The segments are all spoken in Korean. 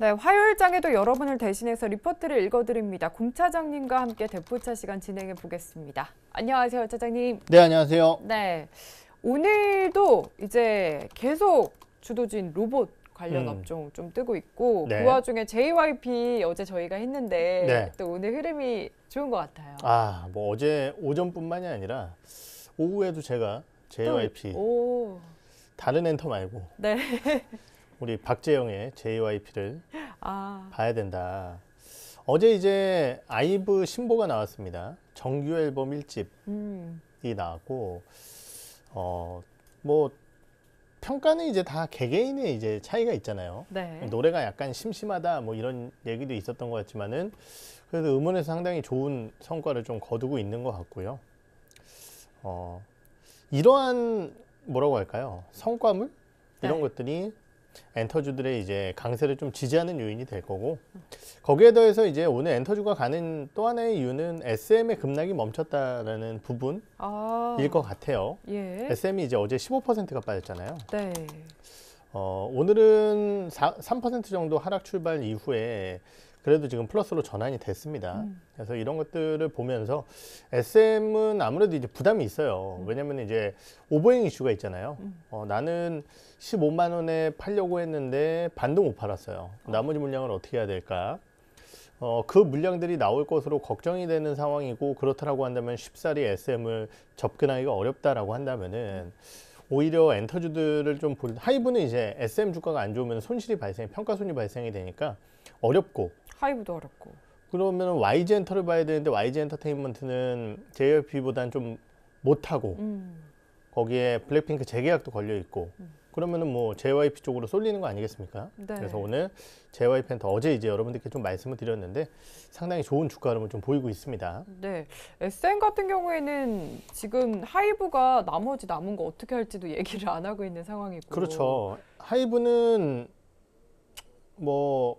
네, 화요일장에도 여러분을 대신해서 리포트를 읽어드립니다. 곰 차장님과 함께 대포차 시간 진행해 보겠습니다. 안녕하세요, 차장님. 네, 안녕하세요. 네, 오늘도 이제 계속 주도진 로봇 관련 음. 업종 좀 뜨고 있고 네. 그 와중에 JYP 어제 저희가 했는데 네. 또 오늘 흐름이 좋은 것 같아요. 아, 뭐 어제 오전뿐만이 아니라 오후에도 제가 JYP 또, 다른 엔터 말고 네. 우리 박재영의 JYP를 아. 봐야 된다. 어제 이제 아이브 신보가 나왔습니다. 정규 앨범 1집이 음. 나왔고 어 뭐 평가는 이제 다 개개인의 이제 차이가 있잖아요. 네. 노래가 약간 심심하다 뭐 이런 얘기도 있었던 것 같지만은 그래도 음원에서 상당히 좋은 성과를 좀 거두고 있는 것 같고요. 어 이러한 뭐라고 할까요? 성과물 이런 네. 것들이 엔터주들의 이제 강세를 좀 지지하는 요인이 될 거고 거기에 더해서 이제 오늘 엔터주가 가는 또 하나의 이유는 SM의 급락이 멈췄다라는 부분일 아. 것 같아요. 예. SM이 이제 어제 15%가 빠졌잖아요. 네. 어, 오늘은 4, 3% 정도 하락 출발 이후에 그래도 지금 플러스로 전환이 됐습니다. 음. 그래서 이런 것들을 보면서 SM은 아무래도 이제 부담이 있어요. 음. 왜냐면 이제 오버행 이슈가 있잖아요. 음. 어, 나는 15만 원에 팔려고 했는데 반도 못 팔았어요. 어. 나머지 물량을 어떻게 해야 될까? 어, 그 물량들이 나올 것으로 걱정이 되는 상황이고 그렇다라고 한다면 쉽사리 SM을 접근하기가 어렵다라고 한다면은 오히려 엔터주들을 좀 볼, 하이브는 이제 SM 주가가 안 좋으면 손실이 발생, 평가 손이 발생이 되니까 어렵고 하이브도 어렵고. 그러면 YG 엔터를 봐야 되는데 YG 엔터테인먼트는 JYP보단 좀 못하고 음. 거기에 블랙핑크 재계약도 걸려 있고 음. 그러면은 뭐 JYP 쪽으로 쏠리는 거 아니겠습니까? 네. 그래서 오늘 JYP 엔터 어제 이제 여러분들께 좀 말씀을 드렸는데 상당히 좋은 주가 흐름을 좀 보이고 있습니다. 네, s m 같은 경우에는 지금 하이브가 나머지 남은 거 어떻게 할지도 얘기를 안 하고 있는 상황이고. 그렇죠. 하이브는 뭐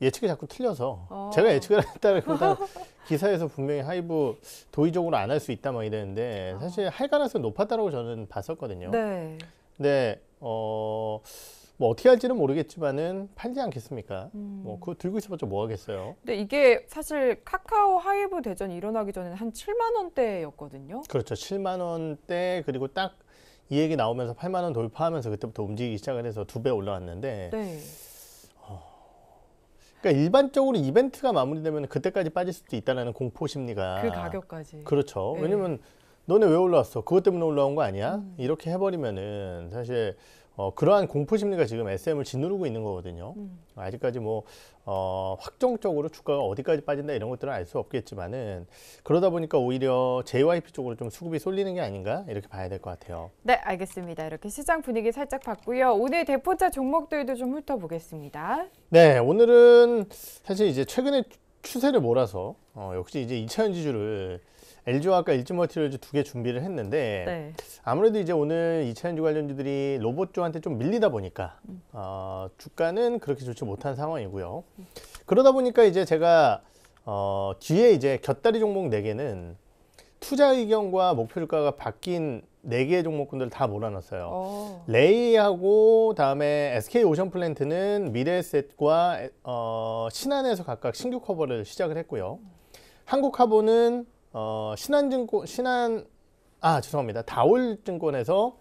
예측이 자꾸 틀려서 어. 제가 예측을 했다기보 기사에서 분명히 하이브 도의적으로 안 할 수 있다 막 이랬는데 아. 사실 할 가능성이 높았다라고 저는 봤었거든요. 네. 근데 어. 뭐 어떻게 할지는 모르겠지만은 팔지 않겠습니까? 음. 뭐 그거 들고 있어봤자 뭐 하겠어요. 근데 이게 사실 카카오 하이브 대전 일어나기 전에는 한 7만 원대였거든요. 그렇죠. 7만 원대 그리고 딱 이 얘기 나오면서 8만 원 돌파하면서 그때부터 움직이기 시작을 해서 두 배 올라왔는데 네. 그러니까 일반적으로 이벤트가 마무리되면 그때까지 빠질 수도 있다는 공포 심리가 그 가격까지 그렇죠. 네. 왜냐면 너네 왜 올라왔어? 그것 때문에 올라온 거 아니야? 음. 이렇게 해버리면은 사실 어, 그러한 공포 심리가 지금 SM을 짓누르고 있는 거거든요. 음. 아직까지 뭐 어, 확정적으로 주가가 어디까지 빠진다 이런 것들은 알 수 없겠지만은 그러다 보니까 오히려 JYP 쪽으로 좀 수급이 쏠리는 게 아닌가 이렇게 봐야 될 것 같아요. 네, 알겠습니다. 이렇게 시장 분위기 살짝 봤고요. 오늘 대포차 종목들도 좀 훑어보겠습니다. 네, 오늘은 사실 이제 최근에 추세를 몰아서 어, 역시 이제 2차 전지주를 LG와 아까 일지 멀티리얼즈 두 개 준비를 했는데 네. 아무래도 이제 오늘 이차전지 관련주들이 로봇주한테 좀 밀리다 보니까 음. 어, 주가는 그렇게 좋지 못한 상황이고요. 그러다 보니까 이제 제가 어, 뒤에 이제 곁다리 종목 4개는 투자 의견과 목표 주가가 바뀐 4개의 종목군들 다 몰아넣었어요. 오. 어. 레이하고 다음에 SK 오션 플랜트는 미래셋과 어, 신한에서 각각 신규 커버를 시작을 했고요. 한국카보는 어, 신한증권 신한 아 죄송합니다 다올증권에서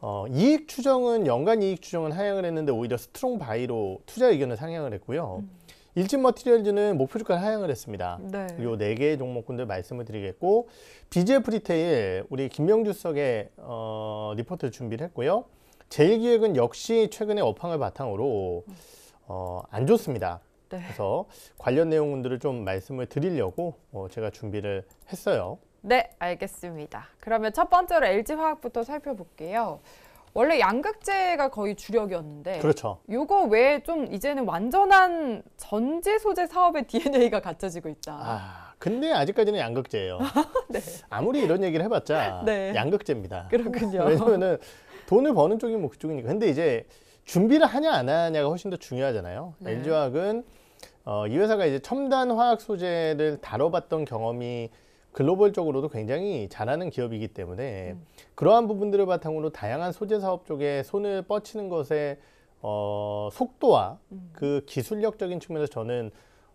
어, 이익 추정은 연간 이익 추정은 하향을 했는데 오히려 스트롱 바이로 투자 의견을 상향을 했고요. 음. 일진 머티리얼즈는 목표 주가를 하향을 했습니다. 네. 그리고 네 개의 종목군들 말씀을 드리겠고 BGF 리테일 우리 김명주 석의 어, 리포트를 준비를 했고요. 제일기획은 역시 최근의 업황을 바탕으로 어, 안 좋습니다. 네. 그래서 관련 내용들을 좀 말씀을 드리려고 어, 제가 준비를 했어요. 네, 알겠습니다. 그러면 첫 번째로 LG화학부터 살펴볼게요. 원래 양극재가 거의 주력이었는데 그렇죠. 요거 외에 좀 이제는 완전한 전지 소재 사업의 DNA가 갖춰지고 있다. 아, 근데 아직까지는 양극재예요. 네. 아무리 이런 얘기를 해봤자 네. 양극재입니다. 그렇군요. 왜냐면은 돈을 버는 쪽이 뭐 그쪽이니까. 근데 이제 준비를 하냐 안 하냐가 훨씬 더 중요하잖아요. 네. LG화학은 어, 이 회사가 이제 첨단 화학 소재를 다뤄봤던 경험이 글로벌적으로도 굉장히 잘하는 기업이기 때문에 음. 그러한 부분들을 바탕으로 다양한 소재 사업 쪽에 손을 뻗치는 것에 어, 속도와 음. 그 기술력적인 측면에서 저는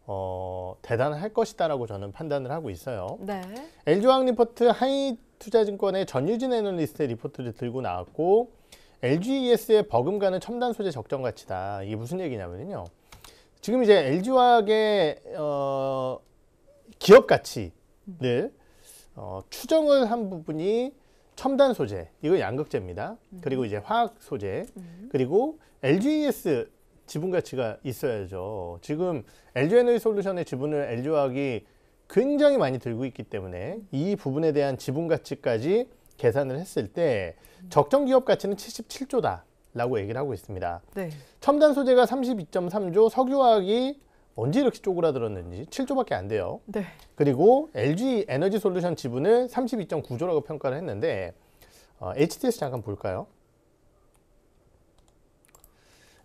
어, 대단할 것이다라고 저는 판단을 하고 있어요. 네. LG화학 리포트 하이 투자증권의 전유진 애널리스트의 리포트를 들고 나왔고 LGES의 버금가는 첨단 소재 적정 가치다. 이게 무슨 얘기냐면요. 지금 이제 LG화학의 어, 기업 가치를 어, 추정을 한 부분이 첨단 소재, 이거 양극재입니다. 음. 그리고 이제 화학 소재, 음. 그리고 LGES 지분 가치가 있어야죠. 지금 LG에너지 솔루션의 지분을 LG화학이 굉장히 많이 들고 있기 때문에 음. 이 부분에 대한 지분 가치까지 계산을 했을 때 음. 적정 기업 가치는 77조다. 라고 얘기를 하고 있습니다. 네. 첨단 소재가 32.3조, 석유화학이 언제 이렇게 쪼그라들었는지 7조밖에 안 돼요. 네. 그리고 LG 에너지 솔루션 지분을 32.9조라고 평가를 했는데 어, HTS 잠깐 볼까요?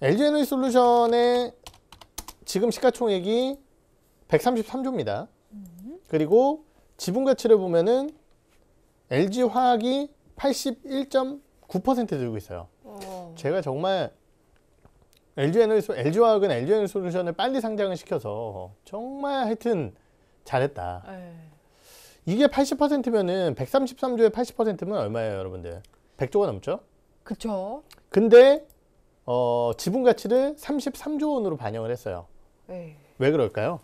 LG 에너지 솔루션의 지금 시가총액이 133조입니다. 음. 그리고 지분 가치를 보면은 LG 화학이 81.9% 들고 있어요. 제가 정말 LG 에너지 LG화학은 LG 에너지 솔루션을 빨리 상장을 시켜서 정말 하여튼 잘했다. 에이. 네. 이게 80%면은 133조에 80%면 얼마예요, 여러분들? 100조가 넘죠? 그쵸. 근데 어, 지분 가치를 33조 원으로 반영을 했어요. 에이. 네. 왜 그럴까요?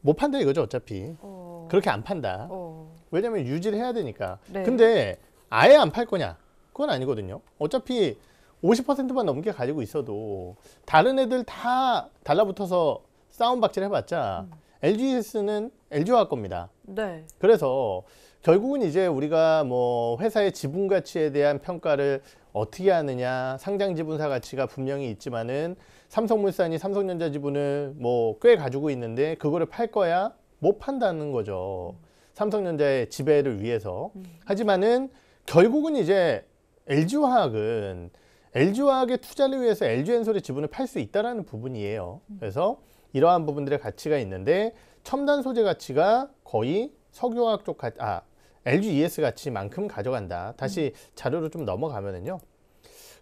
못 판다 이거죠, 어차피. 어. 그렇게 안 판다. 어. 왜냐면 유지를 해야 되니까. 네. 근데 아예 안 팔 거냐? 그건 아니거든요 어차피 50%만 넘게 가지고 있어도 다른 애들 다 달라붙어서 싸움 박질 해봤자 음. LG에서는 LG화학 겁니다. 네. 그래서 결국은 이제 우리가 뭐 회사의 지분 가치에 대한 평가를 어떻게 하느냐 상장 지분사 가치가 분명히 있지만은 삼성물산이 삼성전자 지분을 뭐 꽤 가지고 있는데 그거를 팔 거야 못 판다는 거죠. 음. 삼성전자의 지배를 위해서. 음. 하지만은 결국은 이제 LG화학은 LG화학의 투자를 위해서 LG엔솔의 지분을 팔 수 있다라는 부분이에요. 그래서 이러한 부분들의 가치가 있는데 첨단 소재 가치가 거의 석유화학 쪽 가치, 아 LG ES 가치만큼 가져간다. 다시 자료로 좀 넘어가면은요.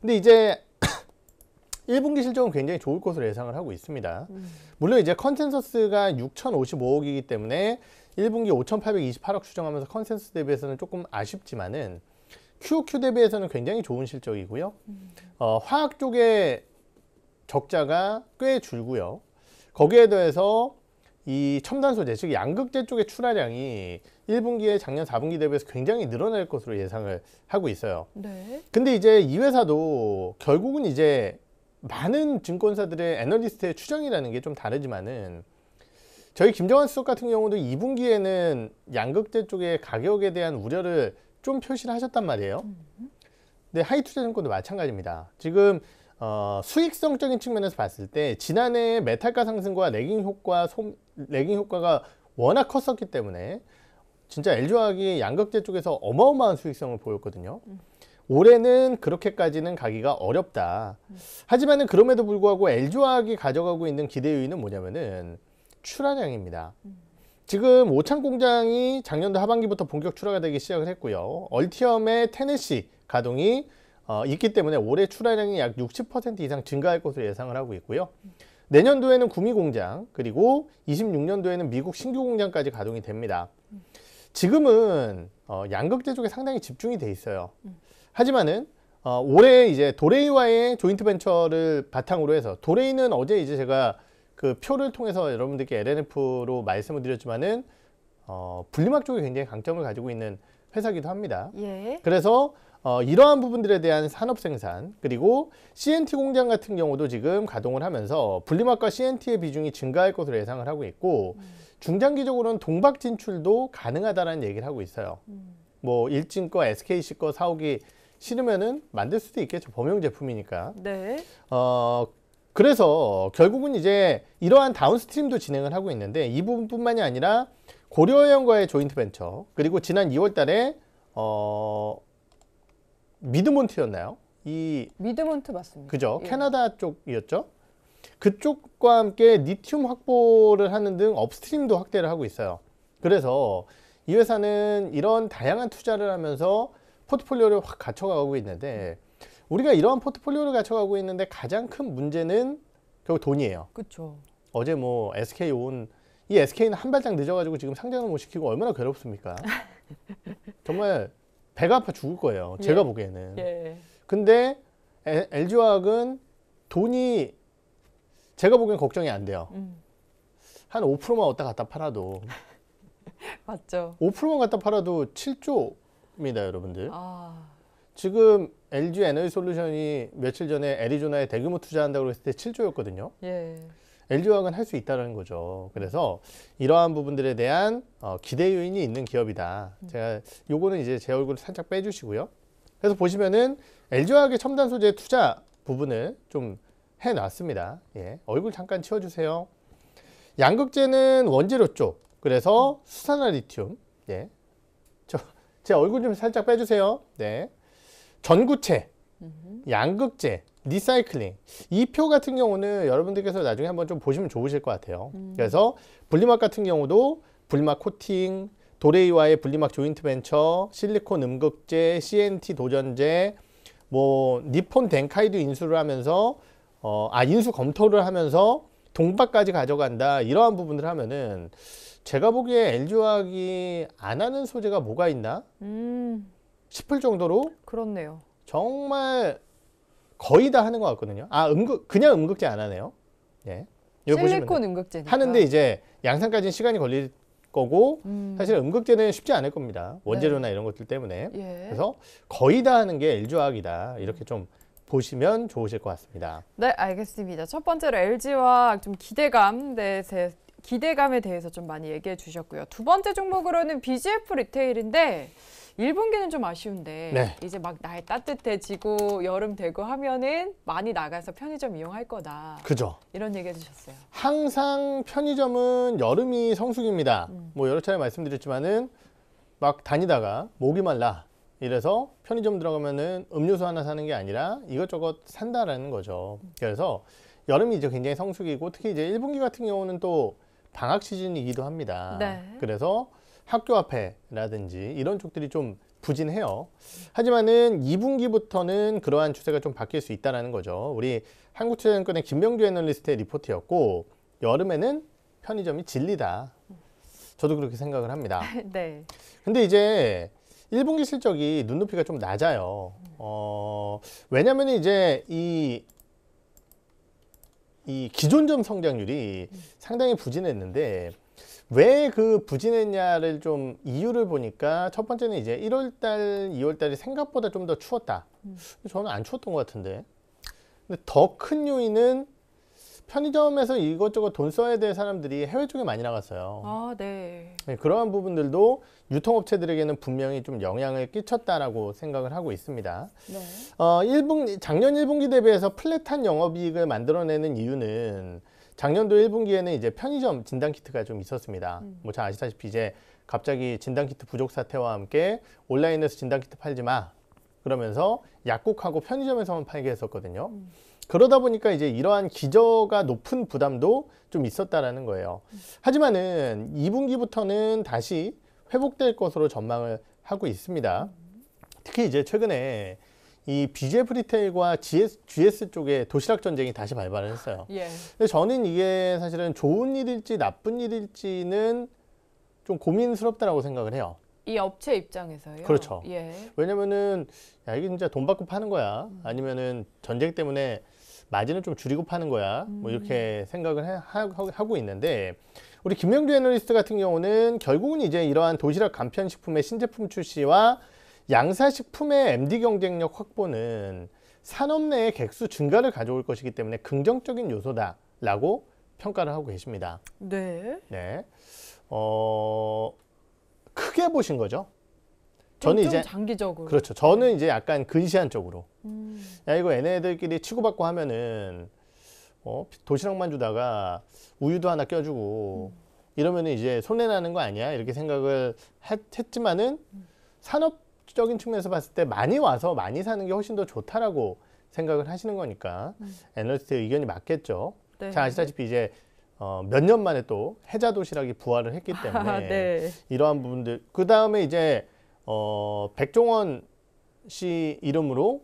근데 이제 1분기 실적은 굉장히 좋을 것으로 예상을 하고 있습니다. 음. 물론 이제 컨센서스가 6,055억이기 때문에 1분기 5,828억 추정하면서 컨센서스 대비해서는 조금 아쉽지만은 QOQ 대비해서는 굉장히 좋은 실적이고요. 음. 어, 화학 쪽에 적자가 꽤 줄고요. 거기에 더해서 이 첨단 소재 즉 양극재 쪽의 출하량이 1분기에 작년 4분기 대비해서 굉장히 늘어날 것으로 예상을 하고 있어요. 네. 근데 이제 이 회사도 결국은 이제 많은 증권사들의 애널리스트의 추정이라는 게 좀 다르지만은 저희 김정환 수석 같은 경우도 2분기에는 양극재 쪽의 가격에 대한 우려를 좀 표시를 하셨단 말이에요. 음. 근 하이투자증권도 마찬가지입니다. 지금 어, 수익성적인 측면에서 봤을 때 지난해 메탈가 상승과 레깅 효과, 솜, 레깅 효과가 워낙 컸었기 때문에 진짜 LG화학이 양극재 쪽에서 어마어마한 수익성을 보였거든요. 음. 올해는 그렇게까지는 가기가 어렵다. 음. 하지만 그럼에도 불구하고 LG화학이 가져가고 있는 기대 요인은 뭐냐면은 출하량입니다. 음. 지금 오창 공장이 작년도 하반기부터 본격 출하가 되기 시작을 했고요. 얼티엄의 테네시 가동이 어, 있기 때문에 올해 출하량이 약 60% 이상 증가할 것으로 예상을 하고 있고요. 내년도에는 구미 공장 그리고 26년도에는 미국 신규 공장까지 가동이 됩니다. 지금은 어, 양극재 쪽에 상당히 집중이 돼 있어요. 하지만은 어, 올해 이제 도레이와의 조인트 벤처를 바탕으로 해서 도레이는 어제 이제 제가 그 표를 통해서 여러분들께 LNF로 말씀을 드렸지만은 어, 분리막 쪽에 굉장히 강점을 가지고 있는 회사기도 합니다. 예. 그래서 어, 이러한 부분들에 대한 산업 생산 그리고 CNT 공장 같은 경우도 지금 가동을 하면서 분리막과 CNT의 비중이 증가할 것으로 예상을 하고 있고 음. 중장기적으로는 동박 진출도 가능하다라는 얘기를 하고 있어요. 음. 뭐 일진 거, SKC 거 사오기 싫으면은 만들 수도 있겠죠. 범용 제품이니까. 네. 어, 그래서 결국은 이제 이러한 다운스트림도 진행을 하고 있는데 이 부분뿐만이 아니라 고려형과의 조인트 벤처 그리고 지난 2월 달에 어 미드몬트였나요? 이 미드몬트 맞습니다. 그죠? 예. 캐나다 쪽이었죠? 그쪽과 함께 리튬 확보를 하는 등 업스트림도 확대를 하고 있어요. 그래서 이 회사는 이런 다양한 투자를 하면서 포트폴리오를 확 갖춰가고 있는데 우리가 이러한 포트폴리오를 갖춰가고 있는데 가장 큰 문제는 결국 돈이에요. 그렇죠. 어제 뭐 SK 온 이 SK는 한 발짝 늦어가지고 지금 상장을 못 시키고 얼마나 괴롭습니까? 정말 배가 아파 죽을 거예요. 제가 예. 보기에는. 예. 근데 LG화학은 돈이 제가 보기엔 걱정이 안 돼요. 음. 한 5%만 왔다 갔다 팔아도 맞죠. 5%만 갔다 팔아도 7조입니다, 여러분들. 아... 지금 LG 에너지 솔루션이 며칠 전에 애리조나에 대규모 투자한다고 했을 때 7조였거든요. 예. LG화학은 할 수 있다는 거죠. 그래서 이러한 부분들에 대한 어, 기대 요인이 있는 기업이다. 음. 제가 요거는 이제 제 얼굴을 살짝 빼주시고요. 그래서 보시면은 LG화학의 첨단 소재 투자 부분을 좀 해놨습니다. 예. 얼굴 잠깐 치워주세요. 양극재는 원재료 쪽. 그래서 수산화 리튬. 예. 저, 제 얼굴 좀 살짝 빼주세요. 네. 전구체, 양극재, 리사이클링 이 표 같은 경우는 여러분들께서 나중에 한번 좀 보시면 좋으실 것 같아요. 음. 그래서 분리막 같은 경우도 분리막 코팅, 도레이와의 분리막 조인트 벤처, 실리콘 음극재, CNT 도전제뭐 니폰 덴카이도 인수를 하면서 어, 아 인수 검토를 하면서 동박까지 가져간다 이러한 부분들 하면은 제가 보기에 LG화학이 안 하는 소재가 뭐가 있나? 음. 싶을 정도로 그렇네요. 정말 거의 다 하는 것 같거든요. 아 음극 그냥 음극제 안 하네요. 예. 실리콘 음극제 하는데 이제 양산까지는 시간이 걸릴 거고 음. 사실 음극제는 쉽지 않을 겁니다. 원재료나 네. 이런 것들 때문에 예. 그래서 거의 다 하는 게 일조학이다 이렇게 좀 보시면 좋으실 것 같습니다. 네, 알겠습니다. 첫 번째로 LG와 좀 기대감 네, 제 기대감에 대해서 좀 많이 얘기해 주셨고요. 두 번째 종목으로는 BGF 리테일인데 1분기는 좀 아쉬운데 네. 이제 막 날 따뜻해지고 여름 되고 하면은 많이 나가서 편의점 이용할 거다. 그죠. 이런 얘기 해주셨어요. 항상 편의점은 여름이 성수기입니다. 음. 뭐 여러 차례 말씀드렸지만은 막 다니다가 목이 말라 이래서 편의점 들어가면은 음료수 하나 사는 게 아니라 이것저것 산다라는 거죠. 그래서 여름이 이제 굉장히 성수기고 특히 이제 1분기 같은 경우는 또 방학 시즌이기도 합니다. 네. 그래서 학교 앞에라든지 이런 쪽들이 좀 부진해요. 하지만은 2분기부터는 그러한 추세가 좀 바뀔 수 있다는 거죠. 우리 한국투자증권의 김병주 애널리스트의 리포트였고 여름에는 편의점이 진리다. 저도 그렇게 생각을 합니다. 네. 근데 이제 1분기 실적이 눈높이가 좀 낮아요. 어, 왜냐면 이제 이, 이 기존점 성장률이 상당히 부진했는데 왜그 부진했냐를 좀 이유를 보니까 첫 번째는 이제 1월달, 2월달이 생각보다 좀 더 추웠다. 음. 저는 안 추웠던 것 같은데. 근데 더 큰 요인은 편의점에서 이것저것 돈 써야 될 사람들이 해외 쪽에 많이 나갔어요. 아, 네. 네 그러한 부분들도 유통업체들에게는 분명히 좀 영향을 끼쳤다라고 생각을 하고 있습니다. 네. 어, 1분 작년 1분기 대비해서 플랫한 영업이익을 만들어내는 이유는 작년도 1분기에는 이제 편의점 진단 키트가 좀 있었습니다. 음. 뭐잘 아시다시피 이제 갑자기 진단 키트 부족 사태와 함께 온라인에서 진단 키트 팔지 마 그러면서 약국하고 편의점에서만 팔게 했었거든요. 음. 그러다 보니까 이제 이러한 기저가 높은 부담도 좀 있었다라는 거예요. 음. 하지만은 2분기부터는 다시 회복될 것으로 전망을 하고 있습니다. 음. 특히 이제 최근에 이 BJF 리테일과 GS, GS 쪽에 도시락 전쟁이 다시 발발을 했어요. 예. 근데 저는 이게 사실은 좋은 일일지 나쁜 일일지는 좀 고민스럽다라고 생각을 해요. 이 업체 입장에서요. 그렇죠. 예. 왜냐면은 야 이게 진짜 돈 받고 파는 거야. 아니면은 전쟁 때문에 마진을 좀 줄이고 파는 거야. 뭐 음. 뭐 이렇게 생각을 해, 하, 하고 있는데 우리 김명주 애널리스트 같은 경우는 결국은 이제 이러한 도시락 간편식품의 신제품 출시와 양사식품의 MD 경쟁력 확보는 산업 내의 객수 증가를 가져올 것이기 때문에 긍정적인 요소다라고 평가를 하고 계십니다. 네. 네. 어, 크게 보신 거죠? 저는 이제 장기적으로 그렇죠. 저는 이제 약간 근시안 쪽으로. 음. 야 이거 얘네들끼리 치고받고 하면은 어, 도시락만 주다가 우유도 하나 껴주고 음. 이러면은 이제 손해 나는 거 아니야? 이렇게 생각을 했, 지만은 음. 산업 수적인 측면에서 봤을 때 많이 와서 많이 사는 게 훨씬 더 좋다라고 생각을 하시는 거니까 음. 애널리스트의 의견이 맞겠죠. 네. 자 아시다시피 이제 어, 몇 년 만에 또 해자 도시락이 부활을 했기 때문에 아, 네. 이러한 부분들 그 다음에 이제 어, 백종원 씨 이름으로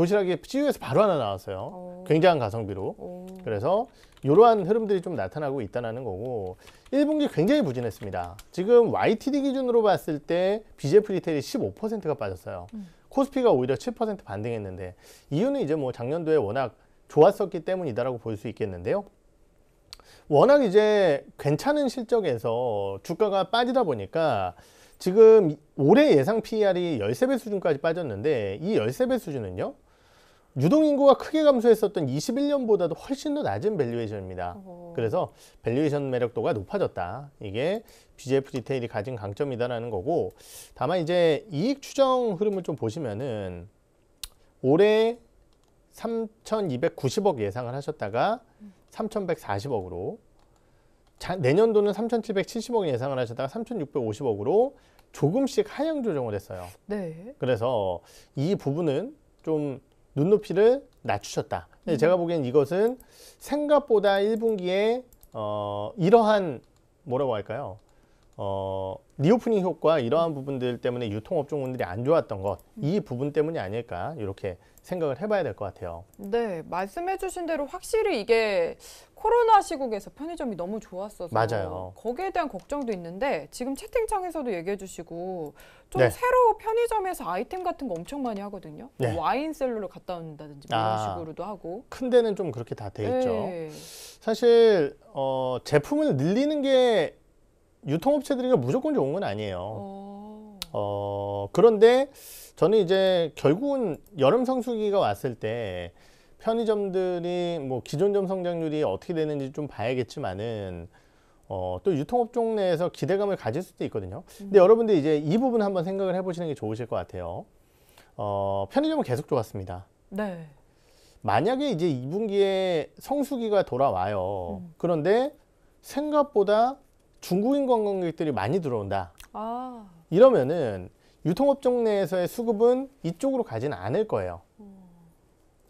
도시락이 CU에서 바로 하나 나왔어요. 오. 어. 굉장한 가성비로. 오. 그래서 이러한 흐름들이 좀 나타나고 있다는 거고 1분기 굉장히 부진했습니다. 지금 YTD 기준으로 봤을 때 BJF 리테일이 15%가 빠졌어요. 음. 코스피가 오히려 7% 반등했는데 이유는 이제 뭐 작년도에 워낙 좋았었기 때문이다라고 볼 수 있겠는데요. 워낙 이제 괜찮은 실적에서 주가가 빠지다 보니까 지금 올해 예상 PER이 13배 수준까지 빠졌는데 이 13배 수준은요. 유동인구가 크게 감소했었던 21년보다도 훨씬 더 낮은 밸류에이션입니다. 오. 어. 그래서 밸류에이션 매력도가 높아졌다. 이게 b g f 디테일이 가진 강점이다라는 거고 다만 이제 이익 추정 흐름을 좀 보시면은 올해 3,290억 예상을 하셨다가 3,140억으로 자, 내년도는 3,770억 예상을 하셨다가 3,650억으로 조금씩 하향 조정을 했어요. 네. 그래서 이 부분은 좀 눈높이를 낮추셨다. 근데 음. 제가 보기엔 이것은 생각보다 1분기에 어, 이러한 뭐라고 할까요? 어, 리오프닝 효과 이러한 부분들 때문에 유통업종분들이 안 좋았던 것이 음. 부분 때문이 아닐까 이렇게 생각을 해봐야 될 것 같아요. 네, 말씀해주신 대로 확실히 이게 코로나 시국에서 편의점이 너무 좋았어서 맞아요. 거기에 대한 걱정도 있는데 지금 채팅창에서도 얘기해주시고 좀 네. 새로 편의점에서 아이템 같은 거 엄청 많이 하거든요. 뭐 네. 뭐 와인 셀러로 갔다 온다든지 이런 아, 식으로도 하고 큰 데는 좀 그렇게 다돼 있죠. 네. 사실 어, 제품을 늘리는 게 유통업체들이 무조건 좋은 건 아니에요. 어, 어 그런데 저는 이제 결국은 여름 성수기가 왔을 때 편의점들이 뭐 기존점 성장률이 어떻게 되는지 좀 봐야겠지만은 어, 또 유통업종 내에서 기대감을 가질 수도 있거든요. 근데 음. 여러분들 이제 이 부분 한번 생각을 해보시는 게 좋으실 것 같아요. 어, 편의점은 계속 좋았습니다. 네. 만약에 이제 2분기에 성수기가 돌아와요. 음. 그런데 생각보다 중국인 관광객들이 많이 들어온다. 아. 이러면은 유통업종 내에서의 수급은 이쪽으로 가진 않을 거예요.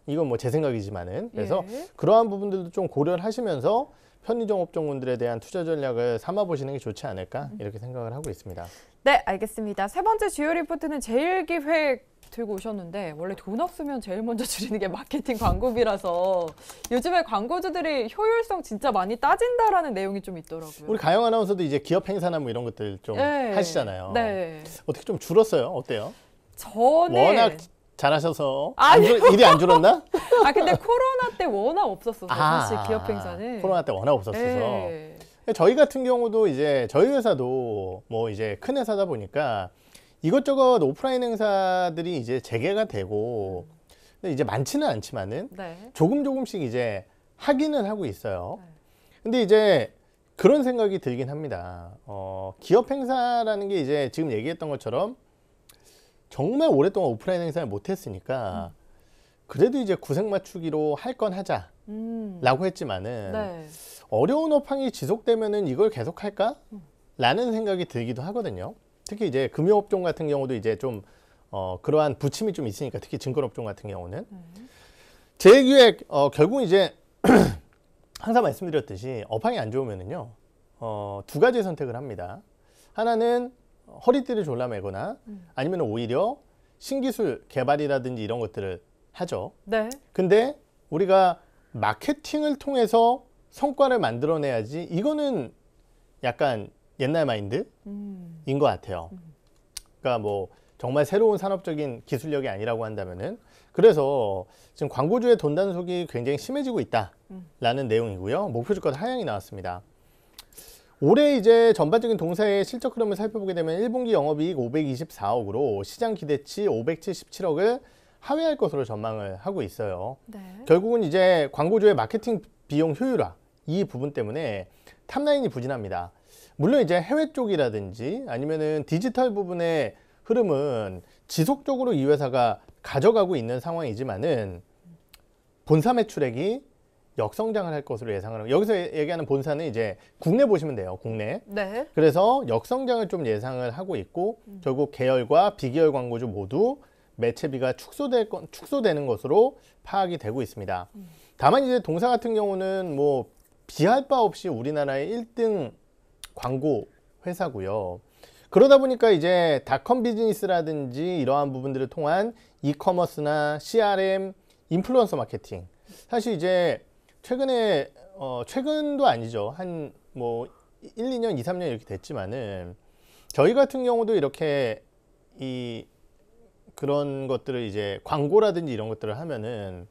이건 뭐 제 생각이지만은 그래서 예. 그러한 부분들도 좀 고려를 하시면서 편의점 업종군들에 대한 투자 전략을 삼아 보시는 게 좋지 않을까 이렇게 생각을 하고 있습니다. 네, 알겠습니다. 세 번째 주요 리포트는 제일기획 들고 오셨는데 원래 돈 없으면 제일 먼저 줄이는 게 마케팅 광고비라서 요즘에 광고주들이 효율성 진짜 많이 따진다라는 내용이 좀 있더라고요. 우리 가영 아나운서도 이제 기업 행사나 뭐 이런 것들 좀 네. 하시잖아요. 네. 어떻게 좀 줄었어요? 어때요? 저는 워낙 잘하셔서 안 줄, 일이 안 줄었나? 아 근데 코로나 때 워낙 없었어서 아, 사실 기업 행사는 코로나 때 워낙 없었어서 네. 저희 같은 경우도 이제 저희 회사도 뭐 이제 큰 회사다 보니까 이것저것 오프라인 행사들이 이제 재개가 되고 근데 이제 많지는 않지만은 네. 조금 조금씩 이제 하기는 하고 있어요. 네. 근데 이제 그런 생각이 들긴 합니다. 어, 기업 행사라는 게 이제 지금 얘기했던 것처럼 정말 오랫동안 오프라인 행사를 못했으니까 그래도 이제 구색 맞추기로 할 건 하자라고 음. 했지만은 네. 어려운 업황이 지속되면은 이걸 계속할까라는 음. 생각이 들기도 하거든요. 특히 이제 금융업종 같은 경우도 이제 좀 어, 그러한 부침이 좀 있으니까 특히 증권업종 같은 경우는 재제 기획 어, 결국 이제 항상 말씀드렸듯이 업황이 안 좋으면은요 어, 두 가지 선택을 합니다. 하나는 허리띠를 졸라매거나 음. 아니면 오히려 신기술 개발이라든지 이런 것들을 하죠. 네. 근데 우리가 마케팅을 통해서 성과를 만들어내야지 이거는 약간 옛날 마인드인 음. 것 같아요. 음. 그러니까 뭐 정말 새로운 산업적인 기술력이 아니라고 한다면은 그래서 지금 광고주의 돈 단속이 굉장히 심해지고 있다라는 음. 내용이고요. 목표 주가 하향이 나왔습니다. 올해 이제 전반적인 동사의 실적 흐름을 살펴보게 되면 1분기 영업이익 524억으로 시장 기대치 577억을 하회할 것으로 전망을 하고 있어요. 네. 결국은 이제 광고주의 마케팅 비용 효율화 이 부분 때문에 탑라인이 부진합니다. 물론 이제 해외 쪽이라든지 아니면은 디지털 부분의 흐름은 지속적으로 이 회사가 가져가고 있는 상황이지만은 본사 매출액이 역성장을 할 것으로 예상을 하고 여기서 얘기하는 본사는 이제 국내 보시면 돼요 국내 네. 그래서 역성장을 좀 예상을 하고 있고 음. 결국 계열과 비계열 광고주 모두 매체비가 축소될 건 축소되는 것으로 파악이 되고 있습니다 음. 다만 이제 동사 같은 경우는 뭐 비할 바 없이 우리나라의 1등 광고 회사고요. 그러다 보니까 이제 닷컴 비즈니스라든지 이러한 부분들을 통한 이커머스나 CRM, 인플루언서 마케팅. 사실 이제 최근에 어 최근도 아니죠. 한 뭐 1, 2년, 2, 3년 이렇게 됐지만은 저희 같은 경우도 이렇게 이 그런 것들을 이제 광고라든지 이런 것들을 하면은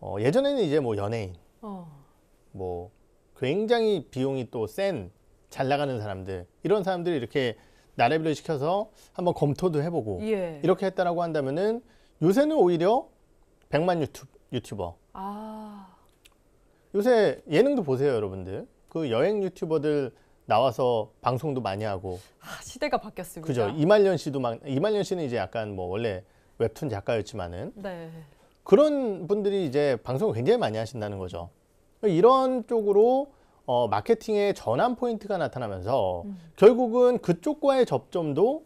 어 예전에는 이제 뭐 연예인 어. 뭐 굉장히 비용이 또센 잘 나가는 사람들 이런 사람들을 이렇게 나래비를 시켜서 한번 검토도 해보고 예. 이렇게 했다라고 한다면은 요새는 오히려 100만 유튜, 유튜버 아. 요새 예능도 보세요 여러분들 그 여행 유튜버들 나와서 방송도 많이 하고 아, 시대가 바뀌었습니다. 그죠 이말년 씨도 막 이말년 씨는 이제 약간 뭐 원래 웹툰 작가였지만은 네. 그런 분들이 이제 방송을 굉장히 많이 하신다는 거죠. 이런 쪽으로 어, 마케팅의 전환 포인트가 나타나면서 음. 결국은 그쪽과의 접점도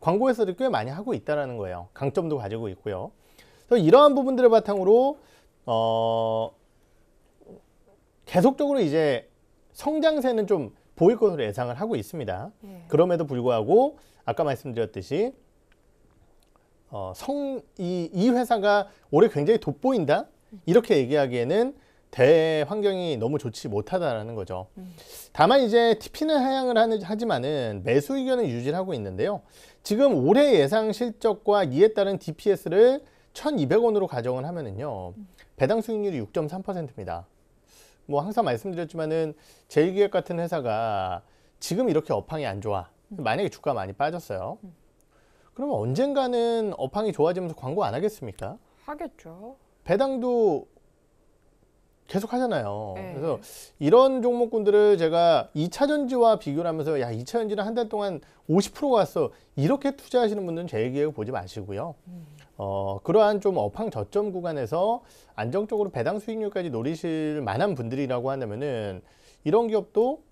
광고에서도 꽤 많이 하고 있다라는 거예요. 강점도 가지고 있고요. 그래서 이러한 부분들을 바탕으로 어, 계속적으로 이제 성장세는 좀 보일 것으로 예상을 하고 있습니다. 예. 그럼에도 불구하고 아까 말씀드렸듯이 어, 성, 이, 이 회사가 올해 굉장히 돋보인다? 음. 이렇게 얘기하기에는 대환경이 너무 좋지 못하다라는 거죠. 다만 이제 TP는 하향을 하지만은 매수 의견을 유지하고 있는데요. 지금 올해 예상 실적과 이에 따른 DPS를 1,200원으로 가정을 하면은요. 배당 수익률이 6.3%입니다. 뭐 항상 말씀드렸지만은 제일기획 같은 회사가 지금 이렇게 업황이 안 좋아. 만약에 주가 많이 빠졌어요. 그러면 언젠가는 업황이 좋아지면서 광고 안 하겠습니까? 하겠죠. 배당도 계속 하잖아요. 네. 그래서 이런 종목군들을 제가 2차전지와 비교를 하면서 야 2차전지는 한 달 동안 50% 갔어. 이렇게 투자하시는 분들은 제 얘기하고 보지 마시고요. 음. 어, 그러한 좀 업황 저점 구간에서 안정적으로 배당 수익률까지 노리실 만한 분들이라고 한다면은 이런 기업도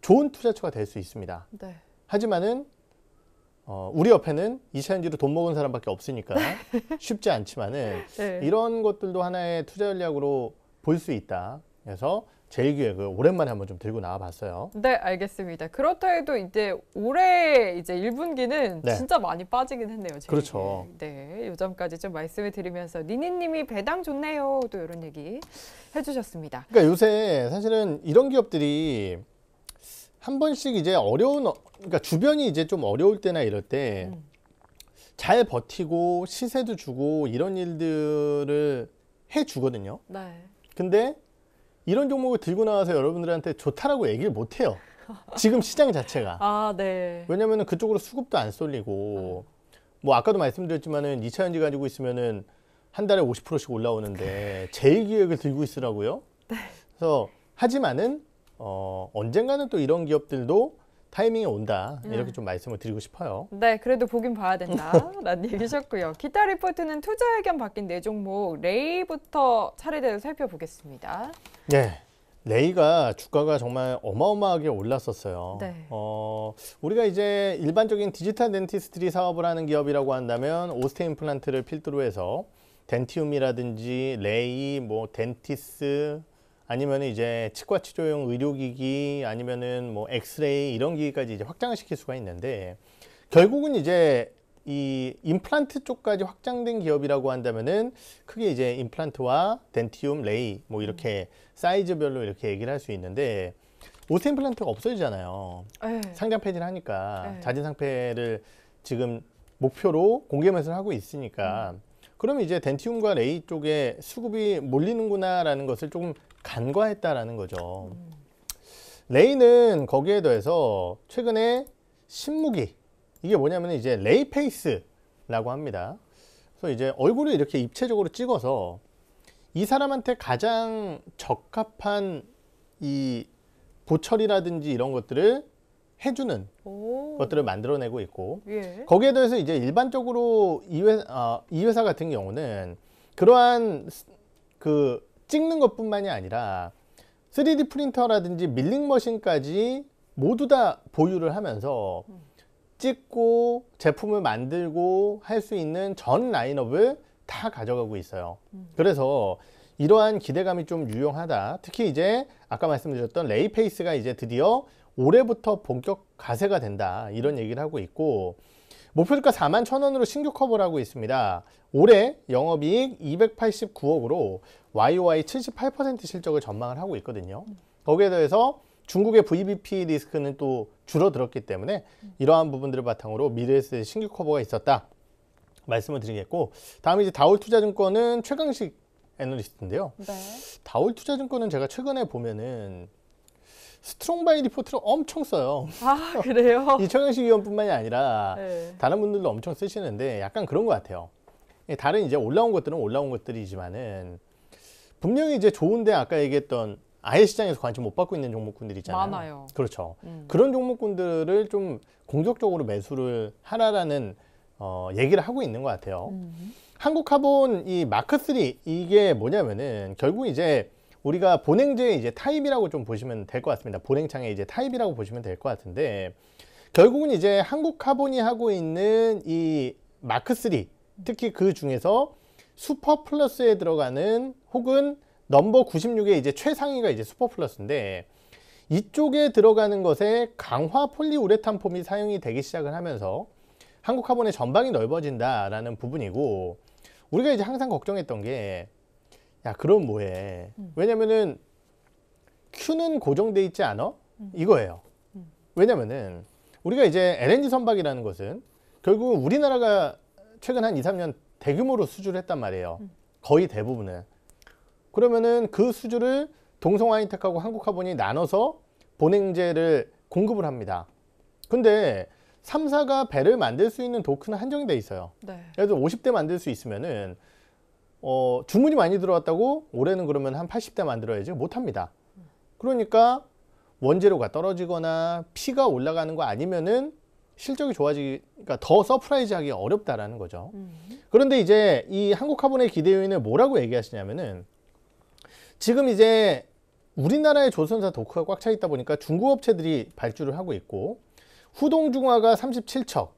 좋은 투자처가 될 수 있습니다. 네. 하지만은 어, 우리 옆에는 이차전지로 돈 먹은 사람밖에 없으니까 쉽지 않지만은 네. 이런 것들도 하나의 투자 전략으로 볼수 있다. 그래서 제일기획을 그 오랜만에 한번 좀 들고 나와봤어요. 네, 알겠습니다. 그렇다 해도 이제 올해 이제 1분기는 네. 진짜 많이 빠지긴 했네요. 제 그렇죠. 네, 요점까지 좀 말씀을 드리면서 니니님이 배당 좋네요. 또 이런 얘기 해주셨습니다. 그러니까 요새 사실은 이런 기업들이 한 번씩 이제 어려운, 그러니까 주변이 이제 좀 어려울 때나 이럴 때잘 음. 버티고 시세도 주고 이런 일들을 해 주거든요. 네. 근데 이런 종목을 들고 나와서 여러분들한테 좋다라고 얘기를 못해요. 지금 시장 자체가. 아, 네. 왜냐면은 그쪽으로 수급도 안 쏠리고, 아. 뭐 아까도 말씀드렸지만은 이차 연지 가지고 있으면은 한 달에 50%씩 올라오는데 제일 기획을 들고 있으라고요. 네. 그래서 하지만은 어, 언젠가는 또 이런 기업들도 타이밍이 온다 음. 이렇게 좀 말씀을 드리고 싶어요. 네, 그래도 보긴 봐야 된다라는 얘기셨고요. 기타 리포트는 투자 의견 바뀐 네 종목 레이부터 차례대로 살펴보겠습니다. 네. 레이가 주가가 정말 어마어마하게 올랐었어요. 네. 어, 우리가 이제 일반적인 디지털 덴티스트리 사업을 하는 기업이라고 한다면 오스테인 플란트를 필두로 해서 덴티움이라든지 레이, 뭐 덴티스, 아니면 이제 치과 치료용 의료기기 아니면은 뭐 엑스레이 이런 기기까지 이제 확장을 시킬 수가 있는데 결국은 이제 이 임플란트 쪽까지 확장된 기업이라고 한다면은 크게 이제 임플란트와 덴티움, 레이 뭐 이렇게 사이즈별로 이렇게 얘기를 할 수 있는데 오세 임플란트가 없어지잖아요. 에이. 예. 상장 폐지를 하니까 에이. 예. 자진 상폐를 지금 목표로 공개 매수를 하고 있으니까 음. 그러면 이제 덴티움과 레이 쪽에 수급이 몰리는구나라는 것을 조금 간과했다라는 거죠. 레이는 거기에 더해서 최근에 신무기 이게 뭐냐면 이제 레이 페이스라고 합니다. 그래서 이제 얼굴을 이렇게 입체적으로 찍어서 이 사람한테 가장 적합한 이 보철이라든지 이런 것들을 해주는 오. 것들을 만들어내고 있고 예. 거기에 대해서 이제 일반적으로 이 회사, 어, 이 회사 같은 경우는 그러한 그 찍는 것뿐만이 아니라 3D 프린터라든지 밀링 머신까지 모두 다 보유를 하면서 찍고 제품을 만들고 할 수 있는 전 라인업을 다 가져가고 있어요. 그래서 이러한 기대감이 좀 유용하다. 특히 이제 아까 말씀드렸던 레이페이스가 이제 드디어 올해부터 본격 가세가 된다. 이런 얘기를 하고 있고 목표주가 4만 천원으로 신규 커버를 하고 있습니다. 올해 영업이익 289억으로 YOY 78% 실적을 전망을 하고 있거든요. 거기에 더해서 중국의 VBP 리스크는 또 줄어들었기 때문에 이러한 부분들을 바탕으로 미래에셋 신규 커버가 있었다. 말씀을 드리겠고 다음 이제 다울투자증권은 최강식 애널리스트인데요. 네. 다울투자증권은 제가 최근에 보면은 스트롱 바이 리포트를 엄청 써요. 아 그래요? 이 청양식 위원뿐만이 아니라 네. 다른 분들도 엄청 쓰시는데 약간 그런 것 같아요. 예, 다른 이제 올라온 것들은 올라온 것들이지만은 분명히 이제 좋은데 아까 얘기했던 아예 시장에서 관심 못 받고 있는 종목군들 있잖아요. 많아요. 그렇죠. 음. 그런 종목군들을 좀 공격적으로 매수를 하라라는 어, 얘기를 하고 있는 것 같아요. 음. 한국카본 이 마크3 이게 뭐냐면은 결국 이제 우리가 본행제의 이제 타입이라고 좀 보시면 될 것 같습니다. 본행창의 이제 타입이라고 보시면 될 것 같은데 결국은 이제 한국 카본이 하고 있는 이 마크3 특히 그 중에서 슈퍼 플러스에 들어가는 혹은 넘버 96의 이제 최상위가 이제 슈퍼 플러스인데 이쪽에 들어가는 것에 강화 폴리우레탄 폼이 사용이 되기 시작을 하면서 한국 카본의 전방이 넓어진다라는 부분이고 우리가 이제 항상 걱정했던 게야 그럼 뭐해 음. 왜냐면은 Q는 고정돼 있지 않아 음. 이거예요 음. 왜냐면은 우리가 이제 LNG 선박이라는 것은 결국 우리나라가 최근 한 2, 3년 대규모로 수주를 했단 말이에요 음. 거의 대부분은 그러면은 그 수주를 동성화이텍하고 한국화본이 나눠서 본행제를 공급을 합니다 근데 삼사가 배를 만들 수 있는 도크는 한정돼 있어요 네. 그래서 50대 만들 수 있으면은 어, 주문이 많이 들어왔다고 올해는 그러면 한 80대 만들어야죠. 못합니다. 그러니까 원재료가 떨어지거나 피가 올라가는 거 아니면은 실적이 좋아지기까 그러니까 더 서프라이즈하기 어렵다라는 거죠. 음. 그런데 이제 이 한국 화분의 기대 요인을 뭐라고 얘기하시냐면은 지금 이제 우리나라의 조선사 도크가 꽉 차 있다 보니까 중국 업체들이 발주를 하고 있고 후동중화가 37척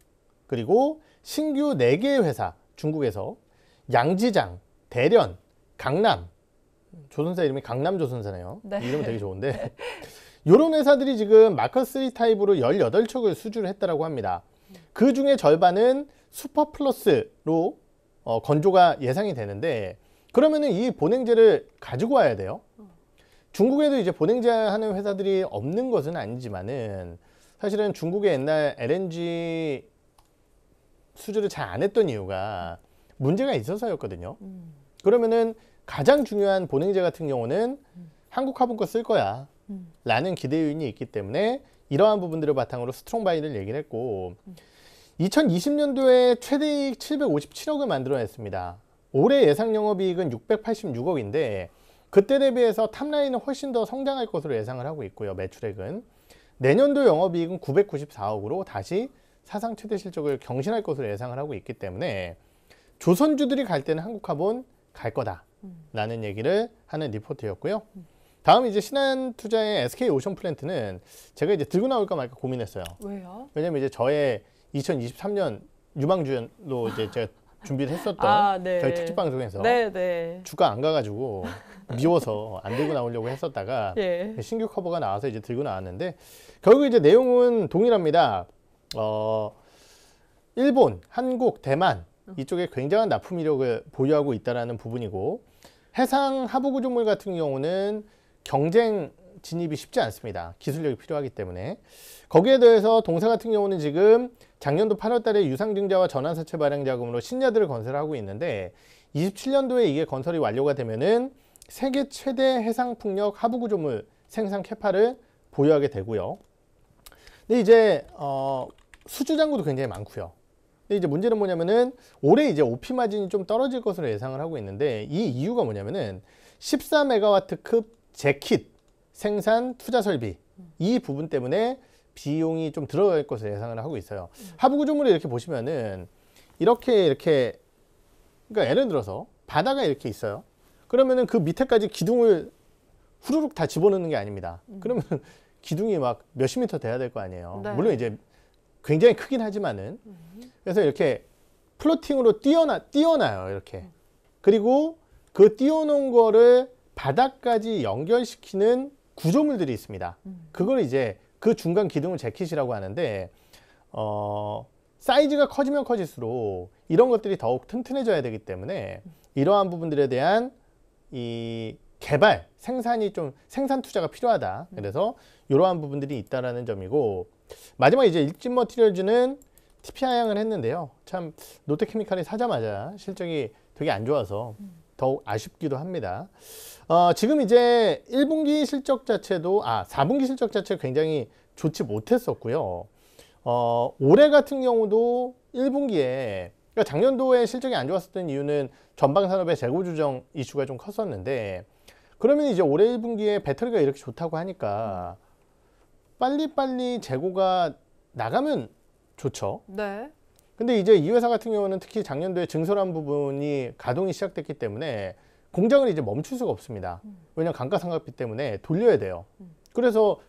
그리고 신규 4개의 회사 중국에서 양지장 대련, 강남 조선사 이름이 강남 조선사네요. 네. 이름은 되게 좋은데 이런 네. 회사들이 지금 마커3 스 타입으로 18척을 수주를 했다라고 합니다. 그 중에 절반은 슈퍼 플러스로 어, 건조가 예상이 되는데 그러면은 이 보냉제를 가지고 와야 돼요. 중국에도 이제 보냉제 하는 회사들이 없는 것은 아니지만은 사실은 중국의 옛날 LNG 수주를 잘 안 했던 이유가 문제가 있어서였거든요. 음. 그러면은 가장 중요한 본행제 같은 경우는 음. 한국 화분 과쓸 거야. 음. 라는 기대 요인이 있기 때문에 이러한 부분들을 바탕으로 스트롱 바이를 얘기를 했고 음. 2020년도에 최대 이익 757억을 만들어냈습니다. 올해 예상 영업이익은 686억인데 그때 대비해서 탑라인은 훨씬 더 성장할 것으로 예상을 하고 있고요. 매출액은 내년도 영업이익은 994억으로 다시 사상 최대 실적을 경신할 것으로 예상을 하고 있기 때문에 조선주들이 갈 때는 한국화본 갈 거다라는 음. 얘기를 하는 리포트였고요. 음. 다음 이제 신한투자의 SK 오션 플랜트는 제가 이제 들고 나올까 말까 고민했어요. 왜요? 왜냐면 이제 저의 2023년 유망주로 이제 제가 준비를 했었던 아, 네. 저희 특집 방송에서 네, 네. 주가 안 가가지고 미워서 안 들고 나오려고 했었다가 예. 신규 커버가 나와서 이제 들고 나왔는데 결국 이제 내용은 동일합니다. 어, 일본, 한국, 대만 이쪽에 굉장한 납품 이력을 보유하고 있다는 부분이고 해상 하부 구조물 같은 경우는 경쟁 진입이 쉽지 않습니다. 기술력이 필요하기 때문에 거기에 더해서 동사 같은 경우는 지금 작년도 8월달에 유상증자와 전환사채 발행 자금으로 신야들을 건설하고 있는데 27년도에 이게 건설이 완료가 되면은 세계 최대 해상풍력 하부구조물 생산 캐파를 보유하게 되고요. 근데 이제 어, 수주 장구도 굉장히 많고요. 근데 이제 문제는 뭐냐면은 올해 이제 오피 마진이 좀 떨어질 것으로 예상을 하고 있는데 이 이유가 뭐냐면은 14메가와트급 재킷 생산 투자 설비 이 부분 때문에 비용이 좀 들어갈 것으로 예상을 하고 있어요. 하부 구조물을 이렇게 보시면은 이렇게 이렇게 그러니까 예를 들어서 바다가 이렇게 있어요. 그러면은 그 밑에까지 기둥을 후루룩 다 집어넣는 게 아닙니다. 음. 그러면 기둥이 막 몇십 미터 돼야 될 거 아니에요. 네. 물론 이제 굉장히 크긴 하지만은 음. 그래서 이렇게 플로팅으로 뛰어나 띄어놔요. 이렇게. 그리고 그 띄어놓은 거를 바닥까지 연결시키는 구조물들이 있습니다. 그걸 이제 그 중간 기둥을 재킷이라고 하는데 어, 사이즈가 커지면 커질수록 이런 것들이 더욱 튼튼해져야 되기 때문에 이러한 부분들에 대한 이 개발, 생산이 좀 생산 투자가 필요하다. 그래서 이러한 부분들이 있다라는 점이고 마지막 이제 일진 머티리얼즈는 TP 하향을 했는데요. 참 롯데케미칼이 사자마자 실적이 되게 안 좋아서 더욱 아쉽기도 합니다. 어, 지금 이제 1분기 실적 자체도 아 4분기 실적 자체 굉장히 좋지 못했었고요. 어, 올해 같은 경우도 1분기에 그러니까 작년도에 실적이 안 좋았었던 이유는 전방 산업의 재고 조정 이슈가 좀 컸었는데 그러면 이제 올해 1분기에 배터리가 이렇게 좋다고 하니까 빨리빨리 재고가 나가면 좋죠. 네. 근데 이제 이 회사 같은 경우는 특히 작년도에 증설한 부분이 가동이 시작됐기 때문에 공장을 이제 멈출 수가 없습니다. 음. 왜냐하면 감가상각비 때문에 돌려야 돼요. 음. 그래서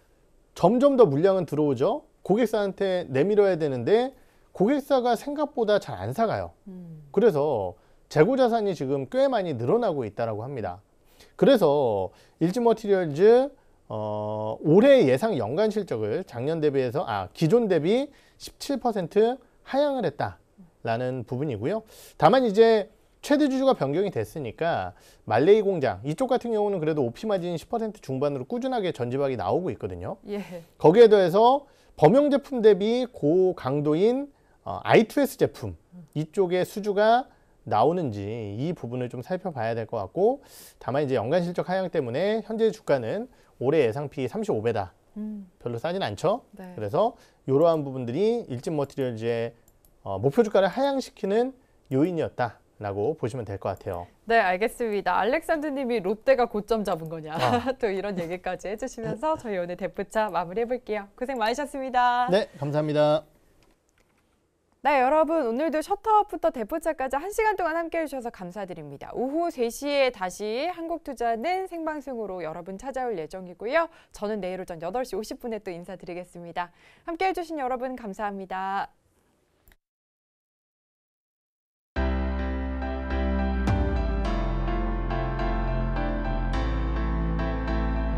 점점 더 물량은 들어오죠. 고객사한테 내밀어야 되는데 고객사가 생각보다 잘 안 사가요. 음. 그래서 재고 자산이 지금 꽤 많이 늘어나고 있다라고 합니다. 그래서 일지머티리얼즈 어, 올해 예상 연간 실적을 작년 대비해서 아 기존 대비 17% 하향을 했다라는 부분이고요. 다만 이제 최대 주주가 변경이 됐으니까 말레이 공장 이쪽 같은 경우는 그래도 오피 마진10% 중반으로 꾸준하게 전지박이 나오고 있거든요. 예. 거기에 더해서 범용 제품 대비 고강도인 어, I2S 제품 이쪽의 수주가 나오는지 이 부분을 좀 살펴봐야 될 것 같고 다만 이제 연간 실적 하향 때문에 현재 주가는 올해 예상 피 35배다 음. 별로 싸진 않죠. 네. 그래서 이러한 부분들이 일진 머티리얼즈의 어, 목표 주가를 하향시키는 요인이었다. 라고 보시면 될 것 같아요. 네, 알겠습니다. 알렉산드님이 롯데가 고점 잡은 거냐 아. 또 이런 얘기까지 해주시면서 저희 오늘 대프차 마무리해볼게요. 고생 많으셨습니다. 네, 감사합니다. 네, 여러분 오늘도 셔터부터 대포차까지 1시간 동안 함께해 주셔서 감사드립니다. 오후 3시에 다시 한국투자는 생방송으로 여러분 찾아올 예정이고요. 저는 내일 오전 8시 50분에 또 인사드리겠습니다. 함께해 주신 여러분 감사합니다.